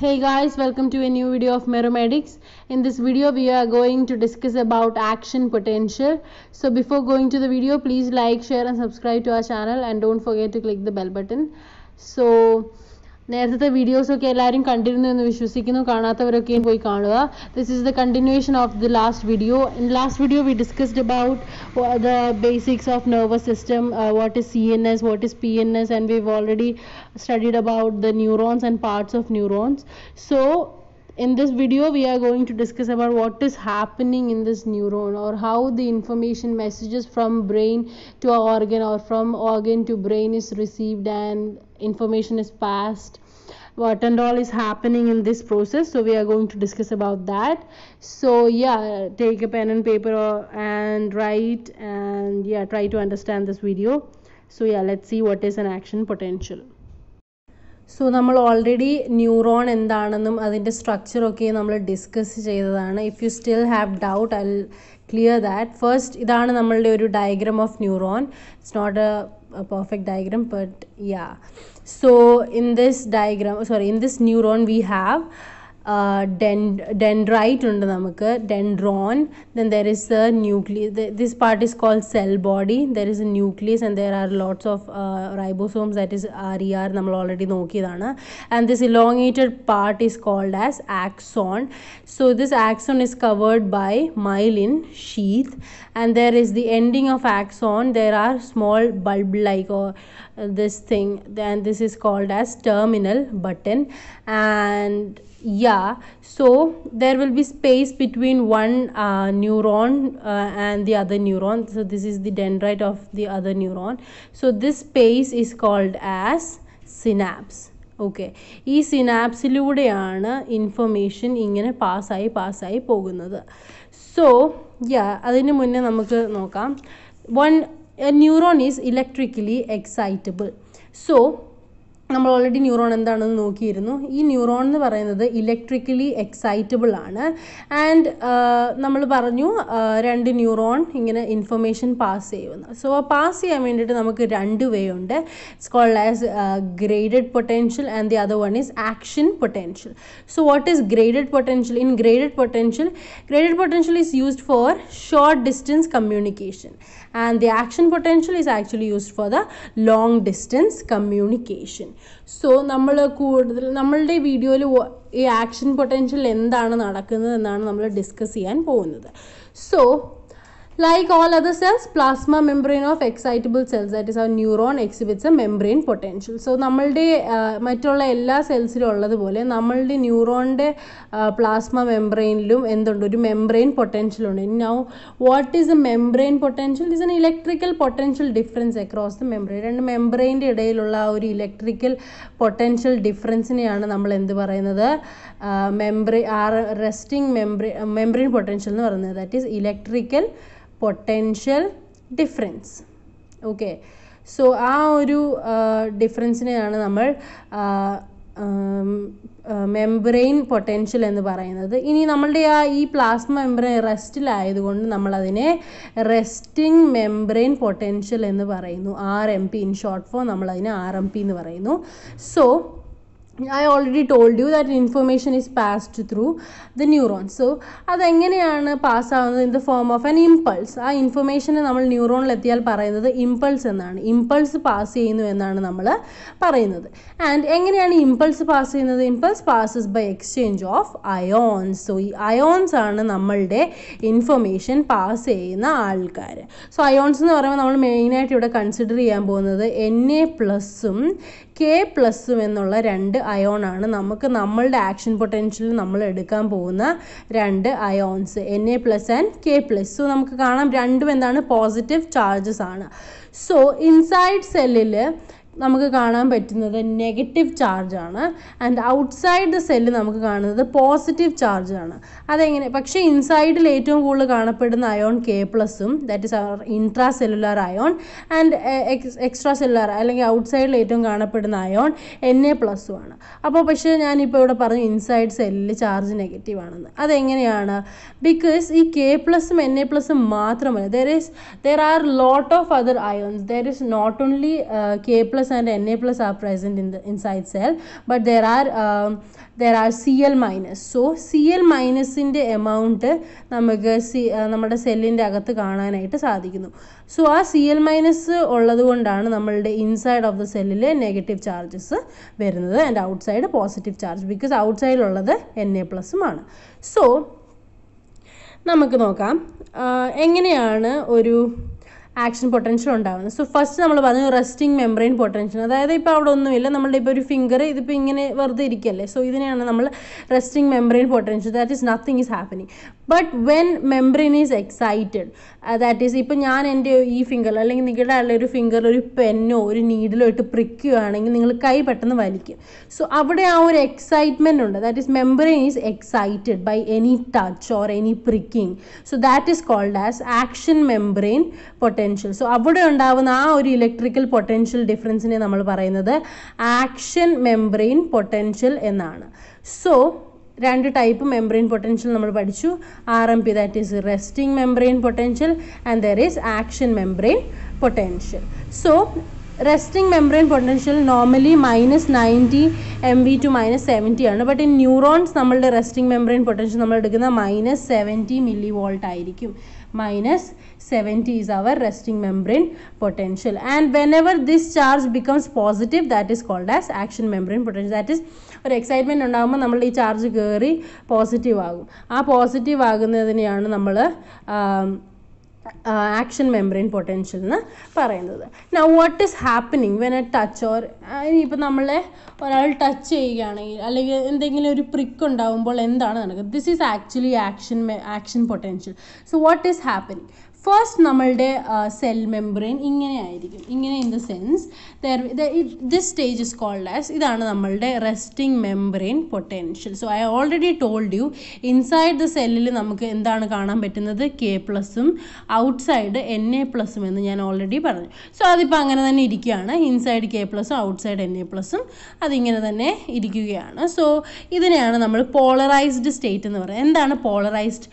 hey guys welcome to a new video of meromedics in this video we are going to discuss about action potential so before going to the video please like share and subscribe to our channel and don't forget to click the bell button so നേരത്തെ വീഡിയോസൊക്കെ എല്ലാവരും കണ്ടിരുന്നു എന്ന് വിശ്വസിക്കുന്നു കാണാത്തവരൊക്കെയും പോയി കാണുക this is the continuation of the last video in last video we discussed about the basics of nervous system what is C N S what is P N S and we already studied about the neurons and parts of neurons so in this video we are going to discuss about what is happening in this neuron or how the information messages from brain to organ or from organ to brain is received and information is passed what and all is happening in this process so we are going to discuss about that so yeah take a pen and paper and write and yeah try to understand this video so yeah let's see what is an action potential so നമ്മൾ already neuron എന്താണെന്നും അതിൻ്റെ സ്ട്രക്ചറൊക്കെ നമ്മൾ discuss ചെയ്തതാണ് if you still have doubt I clear that first ഇതാണ് നമ്മളുടെ ഒരു diagram of neuron it's not a a perfect diagram but yeah so in this diagram sorry in this neuron we have dendrite ഉണ്ട് നമുക്ക് dendron then there is a nucleus this part is called cell body there is a nucleus and there are lots of uh, ribosomes that is RER നമ്മൾ ഓൾറെഡി നോക്കിയതാണ് and this elongated part is called as axon so this axon is covered by myelin sheath and there is the ending of axon there are small bulb like or uh, this thing and this is called as terminal button and yeah yeah so there will be space between one uh, neuron uh, and the other neuron so this is the dendrite of the other neuron so this space is called as synapse okay ee synapse ludeyana information ingane pass aayi pass aayi pogunathu so yeah adine munne namaku nokam one neuron is electrically excitable so നമ്മൾ already neuron എന്താണെന്ന് നോക്കിയിരുന്നു ഈ neuron എന്ന് പറയുന്നത് electrically excitable ആണ് and uh, നമ്മൾ പറഞ്ഞു uh, രണ്ട് ന്യൂറോൺ ഇങ്ങനെ ഇൻഫർമേഷൻ പാസ് ചെയ്യുന്നു സോ പാസ് ചെയ്യാൻ വേണ്ടിയിട്ട് നമുക്ക് രണ്ട് വേ ഉണ്ട് it's called as graded potential and the other one is action potential so what is graded potential in graded potential graded potential is used for short distance communication and the action potential is actually used for the long distance communication so നമ്മൾ കൂടുതൽ നമ്മളുടെ വീഡിയോയിൽ ഈ action potential എന്താണ് നടക്കുന്നത് എന്നാണ് നമ്മൾ discuss ചെയ്യാൻ പോകുന്നത് so like all other cells plasma membrane of excitable cells that is our neuron exhibits a membrane potential so നമ്മളുടെ മറ്റുള്ള എല്ലാ സെൽസിലും ഉള്ളതുപോലെ നമ്മളുടെ ന്യൂറോണിൻ്റെ പ്ലാസ്മ മെംബ്രെയിനിലും എന്തുണ്ട് ഒരു മെംബ്രെയിൻ പൊട്ടൻഷ്യൽ ഉണ്ട് now what is a membrane potential is an electrical potential difference across the membrane രണ്ട് മെംബ്രെയിൻ്റെ ഇടയിലുള്ള ആ ഒരു ഇലക്ട്രിക്കൽ പൊട്ടൻഷ്യൽ ഡിഫറൻസിനെയാണ് നമ്മൾ എന്ത് പറയുന്നത് membrane R resting membrane membrane potential എന്ന് പറയുന്നത് that is electrical potential difference okay so ആ ഒരു ഡിഫറൻസിനെയാണ് നമ്മൾ മെംബ്രെയിൻ പൊട്ടൻഷ്യൽ എന്ന് പറയുന്നത് ഇനി നമ്മളുടെ ആ ഈ പ്ലാസ്മ മെംബ്രെയിൻ റെസ്റ്റിലായതുകൊണ്ട് നമ്മളതിനെ റെസ്റ്റിംഗ് മെംബ്രെയിൻ പൊട്ടൻഷ്യൽ എന്ന് പറയുന്നു R M P in short form നമ്മളതിനെ ആർ എം പി എന്ന് പറയുന്നു so I already told you that information is passed through the neuron so അതെങ്ങനെയാണ് പാസ്സാവുന്നത് in the form of an impulse ആ ഇൻഫർമേഷനെ നമ്മൾ ന്യൂറോണിലെത്തിയാൽ പറയുന്നത് ഇമ്പൾസ് എന്നാണ് ഇമ്പൾസ് പാസ് ചെയ്യുന്നു എന്നാണ് നമ്മൾ പറയുന്നത് ആൻഡ് എങ്ങനെയാണ് ഇമ്പൾസ് പാസ് ചെയ്യുന്നത് impulse passes by exchange of ions so ഈ അയോൺസ് ആണ് നമ്മളുടെ ഇൻഫർമേഷൻ പാസ് ചെയ്യുന്ന ആൾക്കാർ സോ അയോൺസ് എന്ന് പറയുമ്പോൾ നമ്മൾ മെയിനായിട്ട് ഇവിടെ കൺസിഡർ ചെയ്യാൻ പോകുന്നത് എൻ എ പ്ലസും കെ പ്ലസ്സും എന്നുള്ള രണ്ട് അയോണാണ് നമുക്ക് നമ്മളുടെ ആക്ഷൻ പൊട്ടൻഷ്യൽ നമ്മൾ എടുക്കാൻ പോകുന്ന രണ്ട് ions N A plus and K plus so നമുക്ക് കാണാം രണ്ടും എന്താണ് പോസിറ്റീവ് ചാർജസ് ആണ് സോ ഇൻസൈഡ് സെല്ലിൽ നമുക്ക് കാണാൻ പറ്റുന്നത് നെഗറ്റീവ് ചാർജാണ് ആൻഡ് ഔട്ട്സൈഡ് ദ സെല്ല് നമുക്ക് കാണുന്നത് പോസിറ്റീവ് ചാർജാണ് അതെങ്ങനെ പക്ഷേ ഇൻസൈഡിൽ ഏറ്റവും കൂടുതൽ കാണപ്പെടുന്ന അയോൺ കെ പ്ലസും that is our intracellular ion and extracellular അല്ലെങ്കിൽ ഔട്ട്സൈഡിൽ ഏറ്റവും കാണപ്പെടുന്ന അയോൺ എൻ എ പ്ലസും ആണ് അപ്പോൾ പക്ഷേ ഞാനിപ്പോൾ ഇവിടെ പറഞ്ഞു ഇൻസൈഡ് സെല്ലിൽ ചാർജ് നെഗറ്റീവ് ആണെന്ന് അതെങ്ങനെയാണ് ബിക്കോസ് ഈ കെ പ്ലസും എൻ എ പ്ലസും മാത്രമല്ല there is there are lot of other ions there is not only K plus plus and Na plus are present in the inside cell but there are um, there are Cl minus so Cl മൈനസിൻ്റെ amount നമുക്ക് see uh, നമ്മുടെ സെല്ലിൻ്റെ അകത്ത് കാണാനായിട്ട് സാധിക്കുന്നു so ആ C L minus ഉള്ളത് കൊണ്ടാണ് നമ്മളുടെ ഇൻസൈഡ് ഓഫ് ദ സെല്ലിൽ നെഗറ്റീവ് ചാർജസ് വരുന്നത് and outside positive charge because ഔട്ട് സൈഡിലുള്ളത് എൻ എ പ്ലസുമാണ് സോ നമുക്ക് നോക്കാം uh, എങ്ങനെയാണ് ഒരു ആക്ഷൻ പൊട്ടൻഷ്യൽ ഉണ്ടാകുന്നത് സോ ഫസ്റ്റ് നമ്മൾ പറഞ്ഞു റെസ്റ്റിംഗ് മെമ്പറൈൻ പൊട്ടൻഷ്യൽ അതായത് ഇപ്പോൾ അവിടെ ഒന്നുമില്ല നമ്മളുടെ ഇപ്പോൾ ഒരു ഫിംഗർ ഇതിപ്പോൾ ഇങ്ങനെ വെറുതെ ഇരിക്കുകയല്ലേ സോ ഇതിനെയാണ് നമ്മൾ resting membrane potential that is nothing is happening but when membrane is excited that is ഇപ്പോൾ ഞാൻ എൻ്റെ ഈ ഫിംഗർ അല്ലെങ്കിൽ നിങ്ങളുടെ ആളുടെ ഒരു ഫിംഗറിൽ ഒരു പെന്നോ ഒരു നീഡിലോ ഇട്ട് പ്രിക്കുകയാണെങ്കിൽ നിങ്ങൾ കൈ പെട്ടെന്ന് വലിക്കും സോ അവിടെ ആ ഒരു എക്സൈറ്റ്മെൻറ്റ് ഉണ്ട് that is membrane is excited by any touch or any pricking so that is called as action membrane potential potential so അവിടെ ഉണ്ടാവുന്ന ആ ഒരു ഇലക്ട്രിക്കൽ പൊട്ടൻഷ്യൽ ഡിഫറൻസിനെ നമ്മൾ പറയുന്നത് ആക്ഷൻ മെംബ്രെയിൻ പൊട്ടൻഷ്യൽ എന്നാണ് സോ രണ്ട് ടൈപ്പ് മെംബ്രെയിൻ പൊട്ടൻഷ്യൽ നമ്മൾ പഠിച്ചു R M P that is resting membrane potential and there is action membrane potential so resting membrane potential normally minus ninety M V to minus seventy ആണ് but in neurons നമ്മളുടെ resting membrane potential നമ്മൾ എടുക്കുന്ന minus seventy millivolt ആയിരിക്കും minus 70 is our resting membrane potential and whenever this charge becomes positive that is called as action membrane potential that is ഒരു excitement ഉണ്ടാകുമ്പോൾ നമ്മൾ ഈ charge കയറി positive ആകും ആ പോസിറ്റീവ് ആകുന്നതിനെയാണ് നമ്മൾ ആക്ഷൻ മെമ്പറിൻ പൊട്ടൻഷ്യൽ എന്ന് പറയുന്നത് now what is happening when a touch or ഇനിയിപ്പോൾ നമ്മളെ ഒരാൾ ടച്ച് ചെയ്യുകയാണെങ്കിൽ അല്ലെങ്കിൽ എന്തെങ്കിലും ഒരു പ്രിക്ക് ഉണ്ടാകുമ്പോൾ എന്താണ് നടക്കുന്നത് this is actually action action potential so what is happening first നമ്മളുടെ സെൽ മെമ്പറിൻ ഇങ്ങനെ ആയിരിക്കും ഇങ്ങനെ in the sense this stage is called as ഇതാണ് നമ്മളുടെ resting membrane potential so I already told you inside the സെല്ലിൽ നമുക്ക് എന്താണ് കാണാൻ പറ്റുന്നത് കെ പ്ലസും ഔട്ട്സൈഡ് എൻ എ പ്ലസും എന്ന് ഞാൻ ഓൾറെഡി പറഞ്ഞു സോ അതിപ്പോൾ അങ്ങനെ തന്നെ ഇരിക്കുകയാണ് ഇൻസൈഡ് കെ പ്ലസും ഔട്ട്സൈഡ് എൻ എ പ്ലസും അതിങ്ങനെ തന്നെ ഇരിക്കുകയാണ് സോ ഇതിനെയാണ് നമ്മൾ പോളറൈസ്ഡ് സ്റ്റേറ്റ് എന്ന് പറയുന്നത് എന്താണ് പോളറൈസ്ഡ്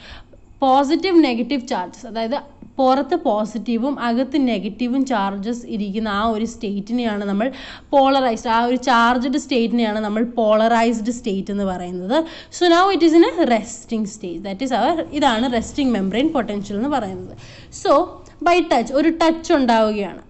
പോസിറ്റീവ് നെഗറ്റീവ് ചാർജസ് അതായത് പുറത്ത് പോസിറ്റീവും അകത്ത് നെഗറ്റീവും ചാർജസ് ഇരിക്കുന്ന ആ ഒരു സ്റ്റേറ്റിനെയാണ് നമ്മൾ പോളറൈസ്ഡ് ആ ഒരു ചാർജ്ഡ് സ്റ്റേറ്റിനെയാണ് നമ്മൾ പോളറൈസ്ഡ് സ്റ്റേറ്റ് എന്ന് പറയുന്നത് so now it is in a resting state that is our ഇതാണ് റെസ്റ്റിംഗ് മെംബ്രെയിൻ പൊട്ടൻഷ്യൽ എന്ന് പറയുന്നത് സോ ബൈ ടച്ച് ഒരു ടച്ച് ഉണ്ടാവുകയാണ്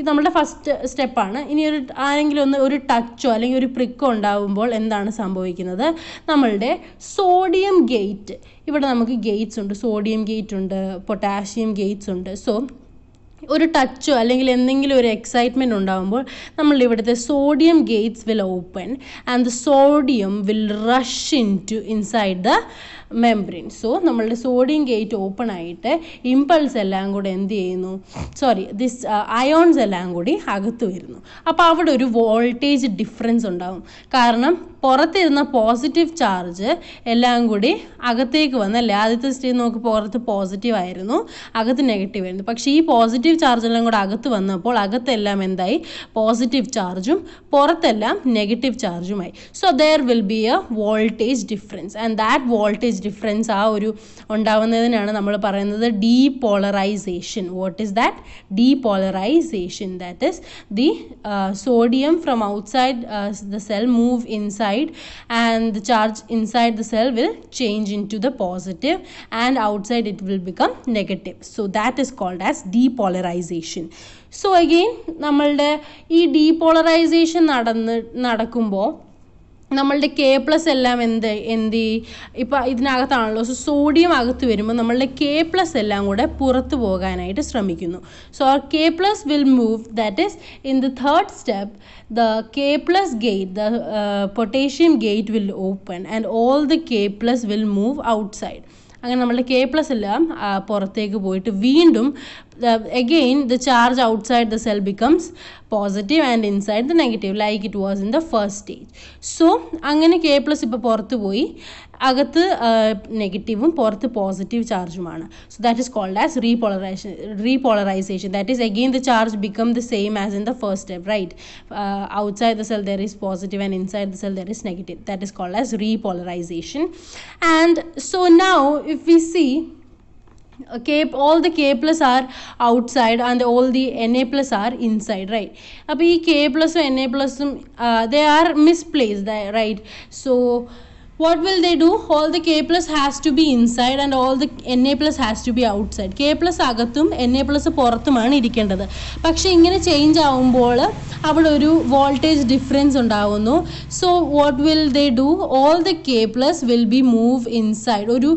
ഇത് നമ്മുടെ ഫസ്റ്റ് സ്റ്റെപ്പാണ് ഇനി ഒരു ആരെങ്കിലും ഒന്ന് ഒരു ടച്ചോ അല്ലെങ്കിൽ ഒരു പ്രിക്കോ ഉണ്ടാകുമ്പോൾ എന്താണ് സംഭവിക്കുന്നത് നമ്മളുടെ സോഡിയം ഗേറ്റ് ഇവിടെ നമുക്ക് ഗേറ്റ്സ് ഉണ്ട് സോഡിയം ഗേറ്റ് ഉണ്ട് പൊട്ടാഷ്യം ഗേറ്റ്സ് ഉണ്ട് സോ ഒരു ടച്ചോ അല്ലെങ്കിൽ എന്തെങ്കിലും ഒരു എക്സൈറ്റ്മെൻറ്റ് ഉണ്ടാകുമ്പോൾ നമ്മൾ ഇവിടുത്തെ sodium gates will open and the sodium will rush in to inside the membrane so നമ്മളുടെ സോഡിയം ഗേറ്റ് ഓപ്പൺ ആയിട്ട് ഇമ്പൾസ് എല്ലാം കൂടെ എന്ത് ചെയ്യുന്നു സോറി ദിസ് അയോൺസ് എല്ലാം കൂടി അകത്ത് വരുന്നു അപ്പോൾ അവിടെ ഒരു വോൾട്ടേജ് ഡിഫറൻസ് ഉണ്ടാകും കാരണം പുറത്തിരുന്ന പോസിറ്റീവ് ചാർജ് എല്ലാം കൂടി അകത്തേക്ക് വന്നല്ലേ ആദ്യത്തെ സ്റ്റേജ് നോക്ക് പുറത്ത് പോസിറ്റീവ് ആയിരുന്നു അകത്ത് നെഗറ്റീവ് ആയിരുന്നു പക്ഷേ ഈ പോസിറ്റീവ് ചാർജ് എല്ലാം കൂടെ അകത്ത് വന്നപ്പോൾ അകത്തെല്ലാം എന്തായി പോസിറ്റീവ് ചാർജും പുറത്തെല്ലാം നെഗറ്റീവ് ചാർജുമായി so there will be a voltage difference and that voltage difference ആ ഒരു ഉണ്ടാവുന്നതിനാണ് നമ്മൾ പറയുന്നത് polarisation what is that polarisation that is the sodium from outside the cell move inside and the charge inside the cell will change in to the positive and outside it will become negative so that is called as polarisation so again നമ്മളുടെ ഈ polarisation നടന്ന് നടക്കുമ്പോൾ നമ്മളുടെ K plus എല്ലാം എന്ത് എന്ത് ഇപ്പം ഇതിനകത്താണല്ലോ so sodium അകത്ത് വരുമ്പോൾ നമ്മളുടെ കെ പ്ലസ് എല്ലാം കൂടെ പുറത്തു പോകാനായിട്ട് ശ്രമിക്കുന്നു so are K plus will move that is in the third step the K plus gate the potassium gate will open and all the K plus will move outside അങ്ങനെ നമ്മളുടെ K plus എല്ലാം പുറത്തേക്ക് പോയിട്ട് വീണ്ടും again the charge outside the cell becomes positive and inside the negative like it was in the first stage so angane k plus ipo porthu poi agathu uh, negative um porthu positive charge um so that is called as repolarization repolarization that is again the charge become the same as in the first step right uh, outside the cell there is positive and inside the cell there is negative that is called as repolarization and so now if we see K all the K plus are outside and all the N A plus are inside right അപ്പോൾ ഈ K പ്ലസും N A പ്ലസും they are misplaced right so what will they do all the k plus has to be inside and all the na plus has to be outside k plus അകത്തും na plus പുറത്തുമാണ് ഇരിക്കേണ്ടത് പക്ഷെ ഇങ്ങനെ change ആവുമ്പോൾ അവിടെ ഒരു voltage difference ഉണ്ടാകുന്നു so what will they do all the K plus will be move inside ഒരു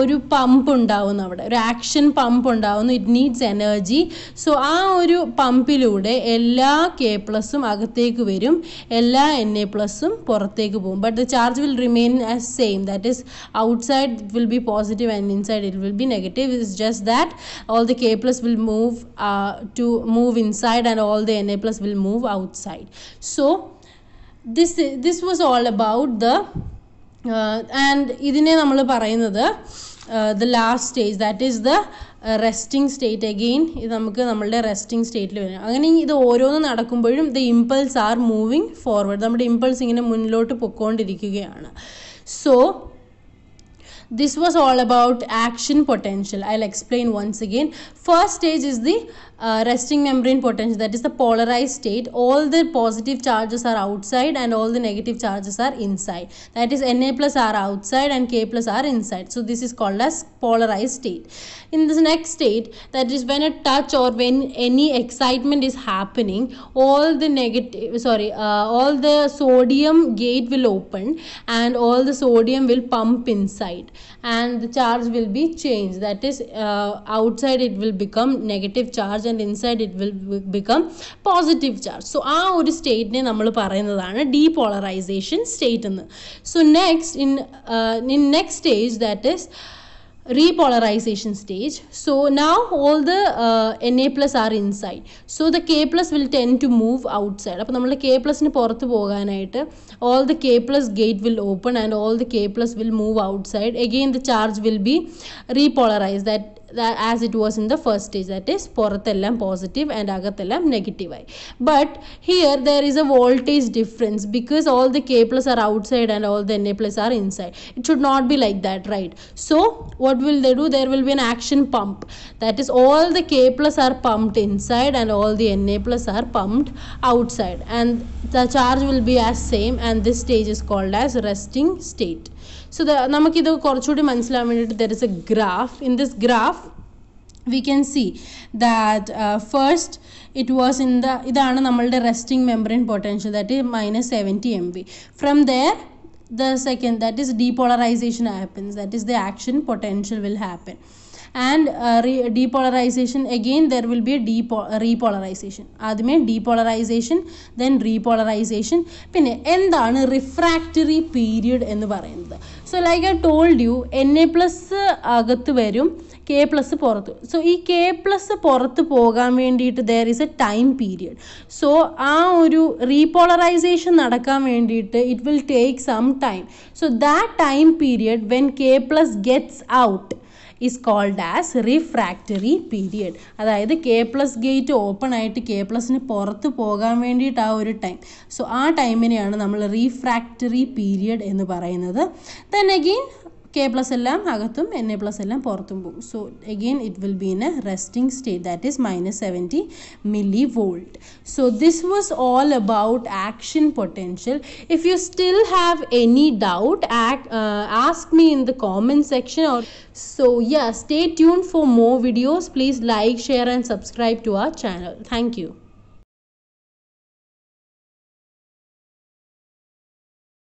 ഒരു പമ്പ് ഉണ്ടാവുന്നു അവിടെ ഒരു ആക്ഷൻ പമ്പ് ഉണ്ടാവുന്നു ഇറ്റ് നീഡ്സ് എനർജി സോ ആ ഒരു പമ്പിലൂടെ എല്ലാ കെ പ്ലസും അകത്തേക്ക് വരും എല്ലാ എൻ എ പ്ലസും പുറത്തേക്ക് പോകും but the charge will remain as same that is out outside will be positive and inside it will be negative it's just that all the K plus will move to move inside and all the N A plus will move outside so this this was all about the and uh, ഇതിനെ നമ്മൾ പറയുന്നത് the last stage that is the resting state again ഇത് നമുക്ക് നമ്മളുടെ resting സ്റ്റേറ്റിൽ വരും അങ്ങനെ ഇത് ഓരോന്ന് നടക്കുമ്പോഴും the impulse are moving forward നമ്മുടെ ഇമ്പൾസ് ഇങ്ങനെ മുന്നിലോട്ട് പൊക്കോണ്ടിരിക്കുകയാണ് so this was all about action potential i'll explain once again first stage is the uh, resting membrane potential that is the polarized state all the positive charges are outside and all the negative charges are inside that is na plus r outside and k plus r inside so this is called as polarized state in this next state that is when a touch or when any excitement is happening all the negative sorry uh, all the sodium gate will open and all the sodium will pump inside and the charge will be changed that is uh, outside it will become negative charge and inside it will become positive charge so ആ ഒരു സ്റ്റേറ്റിനെ നമ്മൾ പറയുന്നതാണ് depolarisation state എന്ന് so next in in next stage that is repolarization stage. So now all the uh, Na plus are inside. So the K plus will tend to move outside. അപ്പോൾ നമ്മൾ K പ്ലസിന് പുറത്ത് പോകാനായിട്ട് all the K plus gate will open and all the K plus will move outside. Again the charge will be repolarized. That that as it was in the first stage that is porathellam positive and agathellam negative i but here there is a voltage difference because all the k plus are outside and all the N plus are inside it should not be like that right so what will they do there will be an action pump that is all the k plus are pumped inside and all the N plus are pumped outside and the charge will be as same and this stage is called as resting state so the നമുക്കിത് കുറച്ചുകൂടി മനസ്സിലാൻ വേണ്ടിയിട്ട് there is a graph in this graph we can see that first it was in the ഇതാണ് നമ്മളുടെ resting membrane potential that is minus seventy M V from there the second that is depolarisation happens that is the action potential will happen and uh, depolarization again there will be a repolarisation ആദ്യമേ depolarisation then repolarisation പിന്നെ എന്താണ് refractory period എന്ന് പറയുന്നത് so like I told you N A plus അകത്ത് വരും K plus പുറത്ത് so ഈ K plus പുറത്ത് പോകാൻ വേണ്ടിയിട്ട് there is a time period so ആ ഒരു റീപോളറൈസേഷൻ നടക്കാൻ വേണ്ടിയിട്ട് it will take some time so that time period when K plus gets out is called as refractory period അതായത് കെ പ്ലസ് ഗേറ്റ് ഓപ്പൺ ആയിട്ട് K പ്ലസിന് പുറത്ത് പോകാൻ വേണ്ടിയിട്ട് ആ ഒരു ടൈം സോ ആ ടൈമിനെയാണ് നമ്മൾ റീഫ്രാക്ടറി പീരിയഡ് എന്ന് പറയുന്നത് then again plus ellam agathum na plus ellam porathum so again it will be in a resting state that is minus 70 millivolt so this was all about action potential if you still have any doubt uh, ask me in the comment section or so yeah stay tuned for more videos please like share and subscribe to our channel thank you